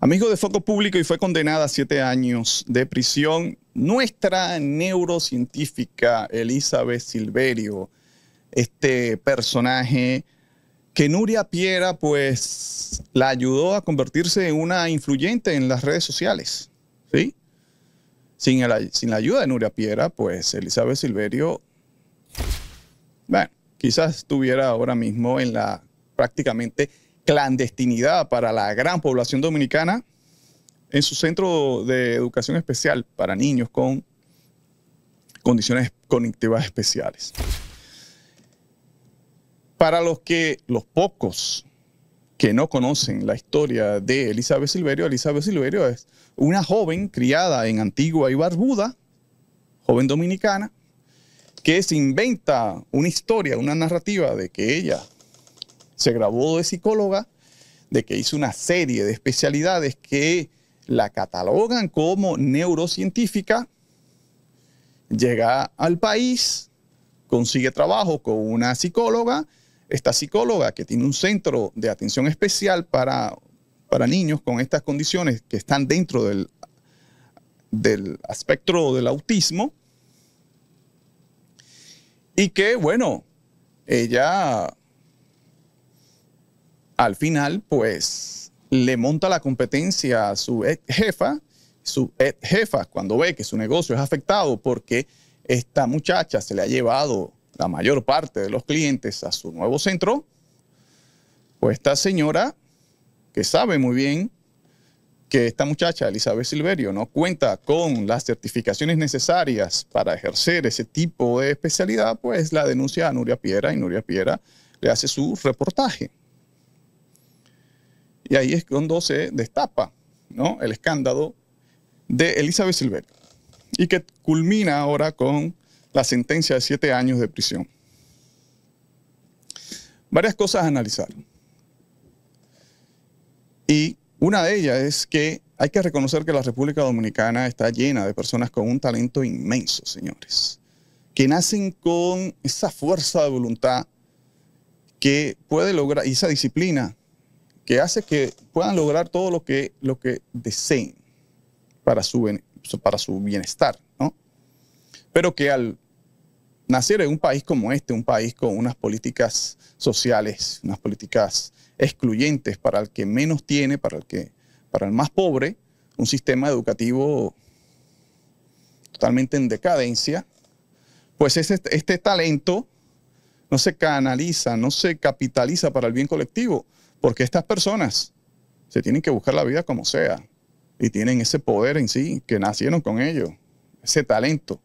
Amigo de foco público y fue condenada a siete años de prisión, nuestra neurocientífica Elizabeth Silverio, este personaje que Nuria Piera pues la ayudó a convertirse en una influyente en las redes sociales, ¿sí? Sin, sin la ayuda de Nuria Piera, pues Elizabeth Silverio, bueno, quizás estuviera ahora mismo en la prácticamente clandestinidad para la gran población dominicana en su centro de educación especial para niños con condiciones conectivas especiales. Para los que, los pocos que no conocen la historia de Elizabeth Silverio, Elizabeth Silverio es una joven criada en Antigua y Barbuda, joven dominicana, que se inventa una historia, una narrativa de que ella se graduó de psicóloga, de que hizo una serie de especialidades que la catalogan como neurocientífica, llega al país, consigue trabajo con una psicóloga, esta psicóloga que tiene un centro de atención especial para, para niños con estas condiciones que están dentro del, del espectro del autismo, y que, bueno, ella al final, pues le monta la competencia a su ex jefa, su ex jefa, cuando ve que su negocio es afectado porque esta muchacha se le ha llevado la mayor parte de los clientes a su nuevo centro, pues esta señora, que sabe muy bien que esta muchacha, Elizabeth Silverio, no cuenta con las certificaciones necesarias para ejercer ese tipo de especialidad, pues la denuncia a Nuria Piera y Nuria Piera le hace su reportaje. Y ahí es cuando se destapa el escándalo de Elizabeth Silver y que culmina ahora con la sentencia de siete años de prisión. Varias cosas a analizar. Y una de ellas es que hay que reconocer que la República Dominicana está llena de personas con un talento inmenso, señores, que nacen con esa fuerza de voluntad que puede lograr, y esa disciplina que hace que puedan lograr todo lo que, lo que deseen para su, para su bienestar, Pero que al nacer en un país como este, un país con unas políticas sociales, unas políticas excluyentes para el que menos tiene, para el, que, para el más pobre, un sistema educativo totalmente en decadencia, pues este talento no se canaliza, no se capitaliza para el bien colectivo, porque estas personas se tienen que buscar la vida como sea y tienen ese poder en sí que nacieron con ellos, ese talento.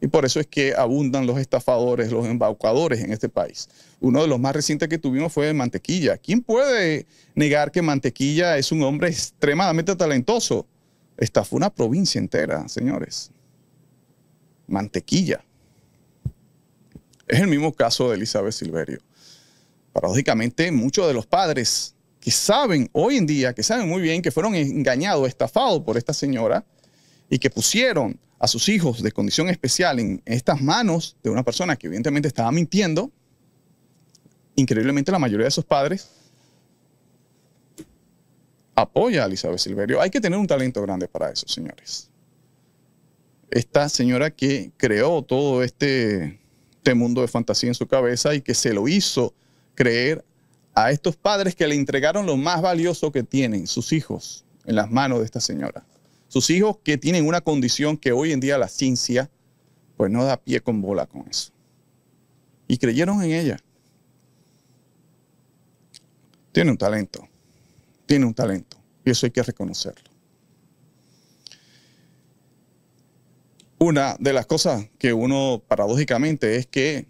Y por eso es que abundan los estafadores, los embaucadores en este país. Uno de los más recientes que tuvimos fue de Mantequilla. ¿Quién puede negar que Mantequilla es un hombre extremadamente talentoso? Estafó una provincia entera, señores. Mantequilla. Es el mismo caso de Elizabeth Silverio paradójicamente muchos de los padres que saben hoy en día, que saben muy bien que fueron engañados, estafados por esta señora y que pusieron a sus hijos de condición especial en estas manos de una persona que evidentemente estaba mintiendo, increíblemente la mayoría de esos padres apoya a Elizabeth Silverio. Hay que tener un talento grande para eso, señores. Esta señora que creó todo este, este mundo de fantasía en su cabeza y que se lo hizo creer a estos padres que le entregaron lo más valioso que tienen, sus hijos, en las manos de esta señora. Sus hijos que tienen una condición que hoy en día la ciencia pues no da pie con bola con eso. Y creyeron en ella. Tiene un talento, tiene un talento, y eso hay que reconocerlo. Una de las cosas que uno paradójicamente es que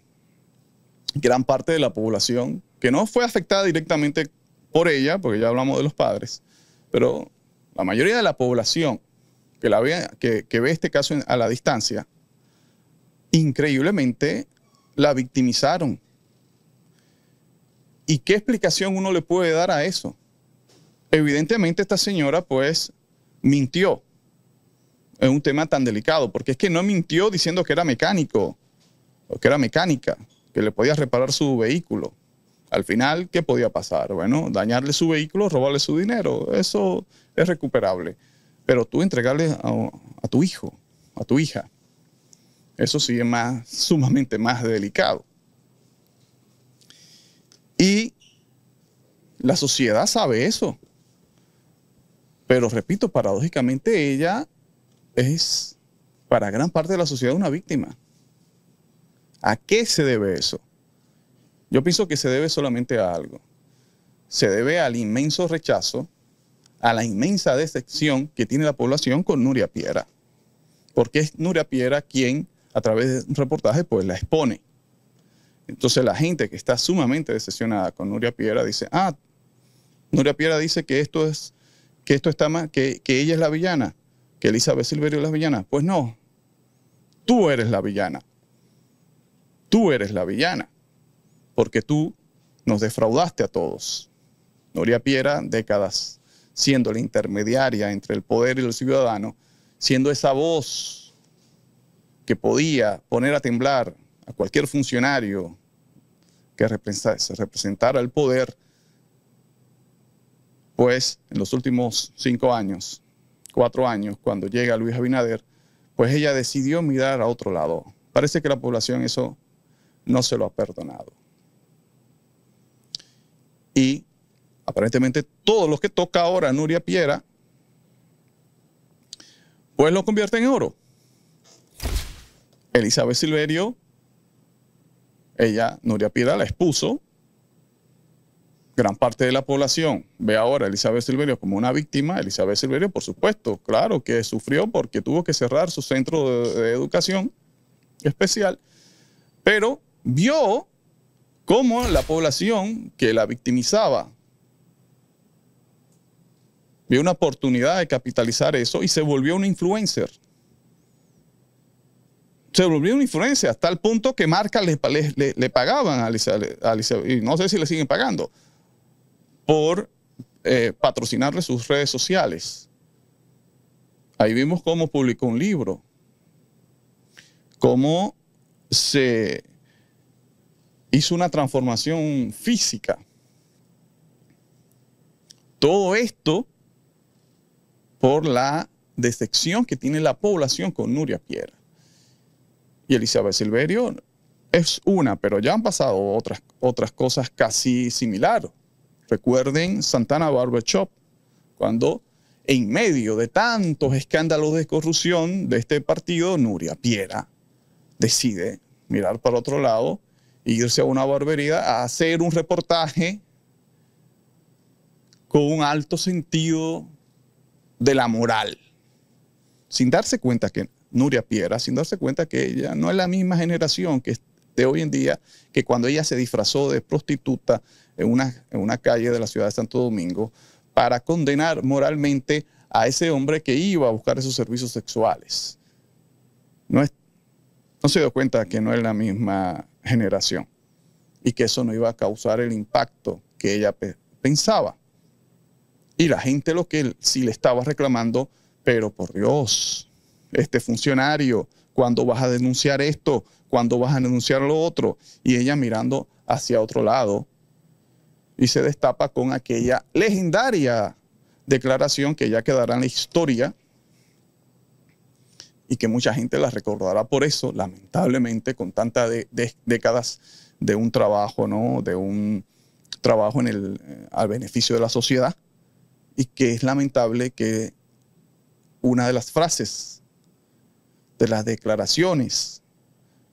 gran parte de la población que no fue afectada directamente por ella, porque ya hablamos de los padres, pero la mayoría de la población que, la ve, que, ve este caso a la distancia, increíblemente la victimizaron. ¿Y qué explicación uno le puede dar a eso? Evidentemente esta señora pues mintió en un tema tan delicado, porque es que no mintió diciendo que era mecánico o que era mecánica que le podía reparar su vehículo. Al final, ¿qué podía pasar? Bueno, dañarle su vehículo, robarle su dinero, eso es recuperable. Pero tú entregarle a, a tu hijo, a tu hija, eso sí es más, sumamente más delicado. Y la sociedad sabe eso. Pero repito, paradójicamente ella es para gran parte de la sociedad una víctima. ¿A qué se debe eso? Yo pienso que se debe solamente a algo. Se debe al inmenso rechazo, a la inmensa decepción que tiene la población con Nuria Piera. Porque es Nuria Piera quien, a través de un reportaje, pues la expone. Entonces la gente que está sumamente decepcionada con Nuria Piera dice, ah, Nuria Piera dice que esto es, que esto está mal, que, que ella es la villana, que Elizabeth Silverio es la villana. Pues no, tú eres la villana tú eres la villana, porque tú nos defraudaste a todos. Noria Piera, décadas siendo la intermediaria entre el poder y el ciudadano, siendo esa voz que podía poner a temblar a cualquier funcionario que representara el poder, pues en los últimos cinco años, cuatro años, cuando llega Luis Abinader, pues ella decidió mirar a otro lado. Parece que la población eso no se lo ha perdonado. Y aparentemente todo lo que toca ahora Nuria Piera, pues lo convierte en oro. Elizabeth Silverio, ella, Nuria Piera, la expuso. Gran parte de la población ve ahora a Elizabeth Silverio como una víctima. Elizabeth Silverio, por supuesto, claro que sufrió porque tuvo que cerrar su centro de educación especial, pero vio cómo la población que la victimizaba vio una oportunidad de capitalizar eso y se volvió un influencer. Se volvió una influencer hasta el punto que marcas le, le, pagaban a Alice y no sé si le siguen pagando, por eh, patrocinarle sus redes sociales. Ahí vimos cómo publicó un libro, cómo se hizo una transformación física. Todo esto por la decepción que tiene la población con Nuria Piera. Y Elizabeth Silverio es una, pero ya han pasado otras, otras cosas casi similares. Recuerden Santana Barber cuando en medio de tantos escándalos de corrupción de este partido, Nuria Piera decide mirar para otro lado irse a una barbería a hacer un reportaje con un alto sentido de la moral, sin darse cuenta que Nuria Piera, sin darse cuenta que ella no es la misma generación que de hoy en día, que cuando ella se disfrazó de prostituta en una, en una calle de la ciudad de Santo Domingo para condenar moralmente a ese hombre que iba a buscar esos servicios sexuales. No, no se dio cuenta que no es la misma generación y que eso no iba a causar el impacto que ella pensaba. Y la gente lo que sí le estaba reclamando, pero por Dios, este funcionario, ¿cuándo vas a denunciar esto? ¿Cuándo vas a denunciar lo otro? Y ella mirando hacia otro lado y se destapa con aquella legendaria declaración que ya quedará en la historia y que mucha gente la recordará por eso, lamentablemente, con tantas décadas de un trabajo, ¿no? De un trabajo en el, eh, al beneficio de la sociedad y que es lamentable que una de las frases, de las declaraciones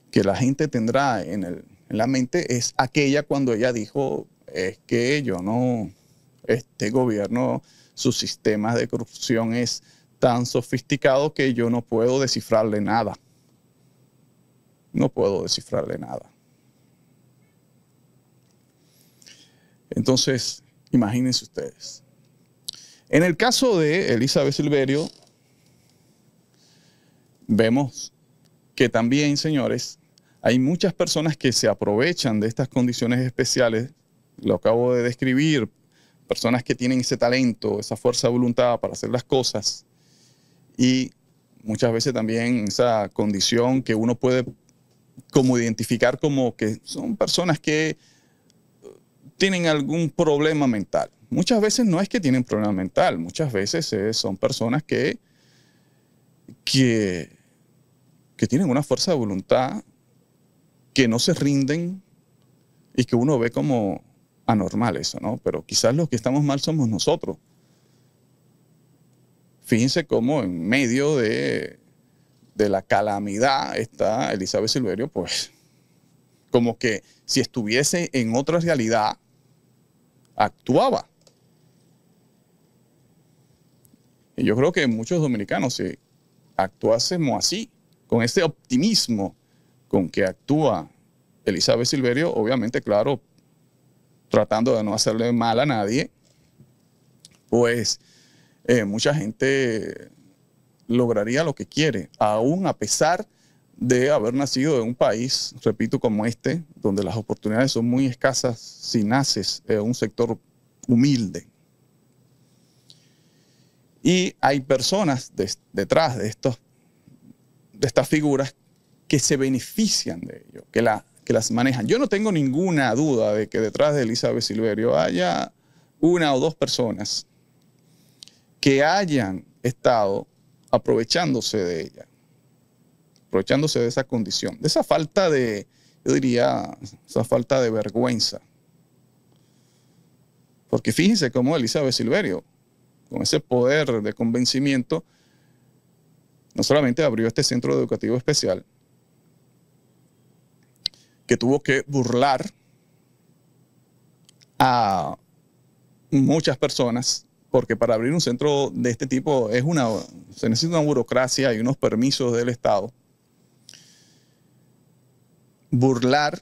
que la gente tendrá en, el, en la mente es aquella cuando ella dijo, es que yo no, este gobierno, sus sistemas de corrupción es tan sofisticado que yo no puedo descifrarle nada. No puedo descifrarle nada. Entonces, imagínense ustedes. En el caso de Elizabeth Silverio, vemos que también, señores, hay muchas personas que se aprovechan de estas condiciones especiales, lo acabo de describir, personas que tienen ese talento, esa fuerza de voluntad para hacer las cosas, y muchas veces también esa condición que uno puede como identificar como que son personas que eh, tienen algún problema mental. Muchas veces no es que tienen problema mental, muchas veces eh, son personas que, que, que tienen una fuerza de voluntad, que no se rinden y que uno ve como anormal eso, ¿no? Pero quizás los que estamos mal somos nosotros. Fíjense cómo en medio de, la calamidad está Elizabeth Silverio, pues como que si estuviese en otra realidad, actuaba. Y yo creo que muchos dominicanos, si actuásemos así, con ese optimismo con que actúa Elizabeth Silverio, obviamente, claro, tratando de no hacerle mal a nadie, pues eh, mucha gente lograría lo que quiere, aún a pesar de haber nacido en un país, repito, como este, donde las oportunidades son muy escasas si naces en un sector humilde. Y hay personas detrás de, estos, de estas figuras que se benefician de ello, que, que las manejan. Yo no tengo ninguna duda de que detrás de Elizabeth Silverio haya una o dos personas que hayan estado aprovechándose de ella, aprovechándose de esa condición, de esa falta de, yo diría, esa falta de vergüenza. Porque fíjense cómo Elizabeth Silverio, con ese poder de convencimiento, no solamente abrió este centro educativo especial, que tuvo que burlar a muchas personas porque para abrir un centro de este tipo es una, se necesita una burocracia y unos permisos del Estado. Burlar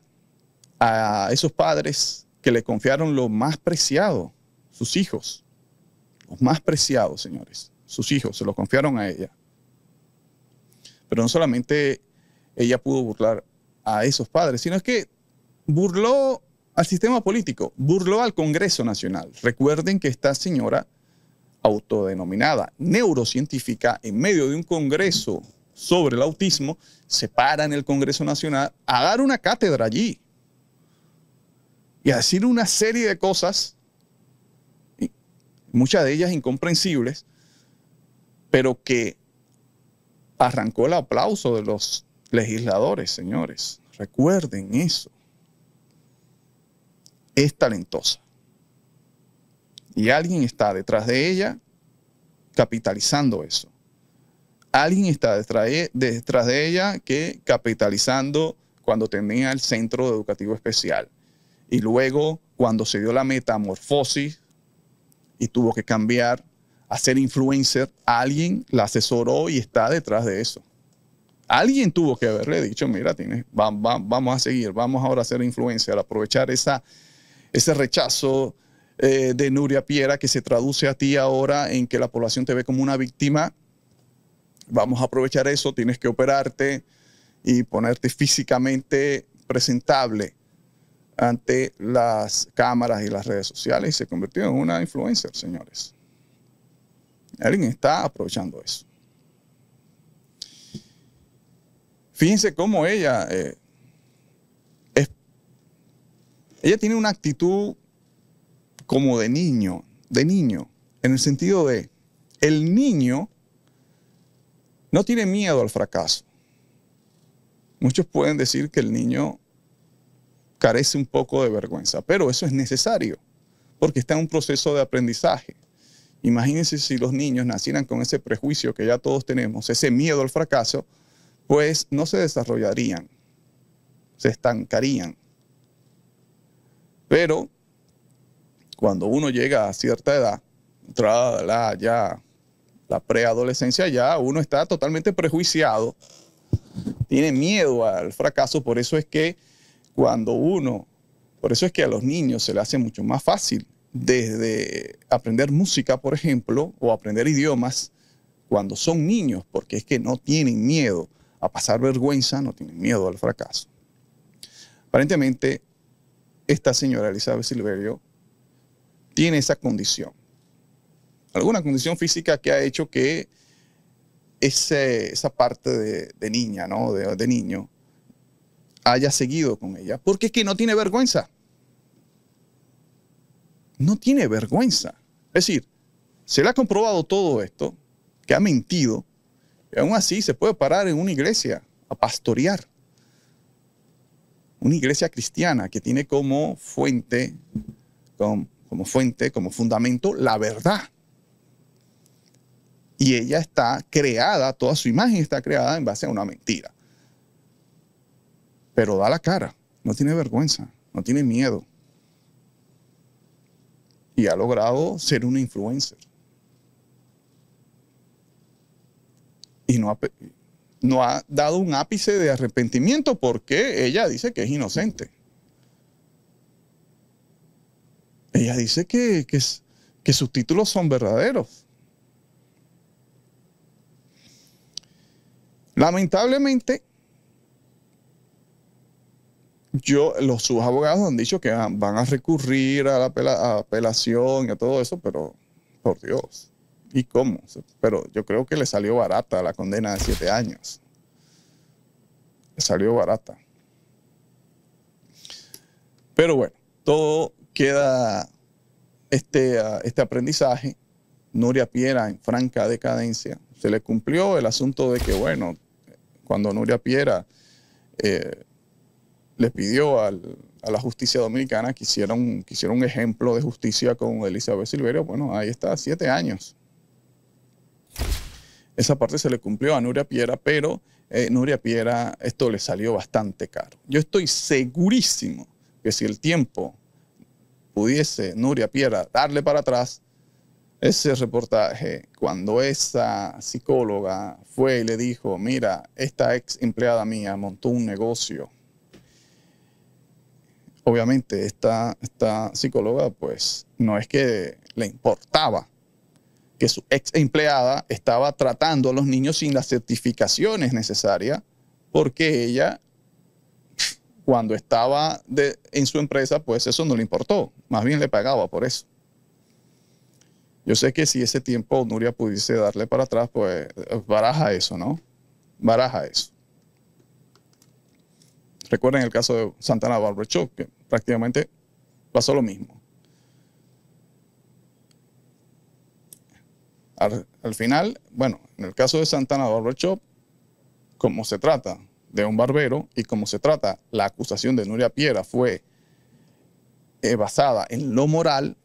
a esos padres que le confiaron lo más preciado, sus hijos, los más preciados, señores, sus hijos, se los confiaron a ella. Pero no solamente ella pudo burlar a esos padres, sino es que burló al sistema político, burló al Congreso Nacional. Recuerden que esta señora autodenominada neurocientífica, en medio de un congreso sobre el autismo, se para en el Congreso Nacional a dar una cátedra allí y a decir una serie de cosas, muchas de ellas incomprensibles, pero que arrancó el aplauso de los legisladores, señores. Recuerden eso. Es talentosa. Y alguien está detrás de ella capitalizando eso. Alguien está eh, detrás de ella que capitalizando cuando tenía el centro educativo especial. Y luego, cuando se dio la metamorfosis y tuvo que cambiar a ser influencer, alguien la asesoró y está detrás de eso. Alguien tuvo que haberle dicho, mira, tienes, vamos a seguir, vamos ahora a ser influencer, aprovechar esa, ese rechazo, eh, de Nuria Piera, que se traduce a ti ahora en que la población te ve como una víctima. Vamos a aprovechar eso, tienes que operarte y ponerte físicamente presentable ante las cámaras y las redes sociales y se convirtió en una influencer, señores. Alguien está aprovechando eso. Fíjense cómo ella eh, es, ella tiene una actitud como de niño, de niño, en el sentido de, el niño no tiene miedo al fracaso. Muchos pueden decir que el niño carece un poco de vergüenza, pero eso es necesario, porque está en un proceso de aprendizaje. Imagínense si los niños nacieran con ese prejuicio que ya todos tenemos, ese miedo al fracaso, pues no se desarrollarían, se estancarían. Pero cuando uno llega a cierta edad, entrada la, ya la preadolescencia, ya uno está totalmente prejuiciado, tiene miedo al fracaso, por eso es que cuando uno, por eso es que a los niños se le hace mucho más fácil desde aprender música, por ejemplo, o aprender idiomas cuando son niños, porque es que no tienen miedo a pasar vergüenza, no tienen miedo al fracaso. Aparentemente, esta señora Elizabeth Silverio tiene esa condición. Alguna condición física que ha hecho que esa parte de, niña, ¿no? De, de, niño, haya seguido con ella. Porque es que no tiene vergüenza. No tiene vergüenza. Es decir, se le ha comprobado todo esto, que ha mentido, y aún así se puede parar en una iglesia a pastorear. Una iglesia cristiana que tiene como fuente, con como fuente, como fundamento, la verdad. Y ella está creada, toda su imagen está creada en base a una mentira. Pero da la cara, no tiene vergüenza, no tiene miedo. Y ha logrado ser una influencer. Y no ha, dado un ápice de arrepentimiento porque ella dice que es inocente. ella dice que, sus títulos son verdaderos. Lamentablemente, yo, los, sus abogados han dicho que van, a recurrir a la apelación y a todo eso, pero por Dios, ¿y cómo? Pero yo creo que le salió barata la condena de siete años. Le salió barata. Pero bueno, todo queda este, ah, este aprendizaje. Nuria Piera en franca decadencia. Se le cumplió el asunto de que, bueno, cuando Nuria Piera eh, le pidió a la justicia dominicana que hiciera, un, un ejemplo de justicia con Elizabeth Silverio, bueno, ahí está, siete años. Esa parte se le cumplió a Nuria Piera, pero eh, Nuria Piera esto le salió bastante caro. Yo estoy segurísimo que si el tiempo pudiese Nuria Piera darle para atrás ese reportaje cuando esa psicóloga fue y le dijo, mira, esta ex empleada mía montó un negocio. Obviamente esta, esta psicóloga pues no es que le importaba que su ex empleada estaba tratando a los niños sin las certificaciones necesarias porque ella cuando estaba en su empresa, pues eso no le importó, más bien le pagaba por eso. Yo sé que si ese tiempo Nuria pudiese darle para atrás, pues eh, baraja eso, ¿no? Baraja eso. Recuerden el caso de Santana Barbershop, que prácticamente pasó lo mismo. Al, final, bueno, en el caso de Santana Barber Shop, ¿cómo se trata? de un barbero y como se trata, la acusación de Nuria Piera fue eh, basada en lo moral,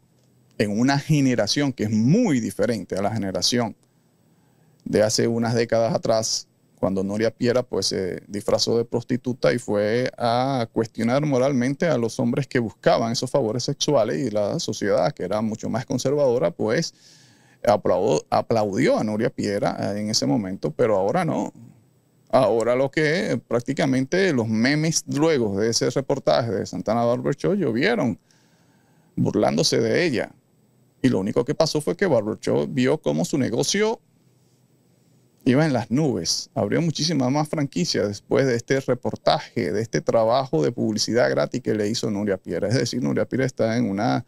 en una generación que es muy diferente a la generación de hace unas décadas atrás, cuando Nuria Piera pues se disfrazó de prostituta y fue a cuestionar moralmente a los hombres que buscaban esos favores sexuales y la sociedad que era mucho más conservadora pues aplaudió a Nuria Piera eh, en ese momento, pero ahora no, Ahora lo que prácticamente los memes luego de ese reportaje de Santana Barber Show llovieron burlándose de ella. Y lo único que pasó fue que Barber Show vio cómo su negocio iba en las nubes. Abrió muchísimas más franquicias después de este reportaje, de este trabajo de publicidad gratis que le hizo Nuria Piera. Es decir, Nuria Piera está en una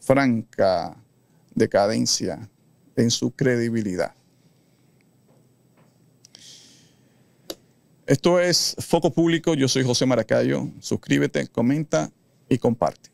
franca decadencia en su credibilidad. Esto es Foco Público. Yo soy José Maracayo. Suscríbete, comenta y comparte.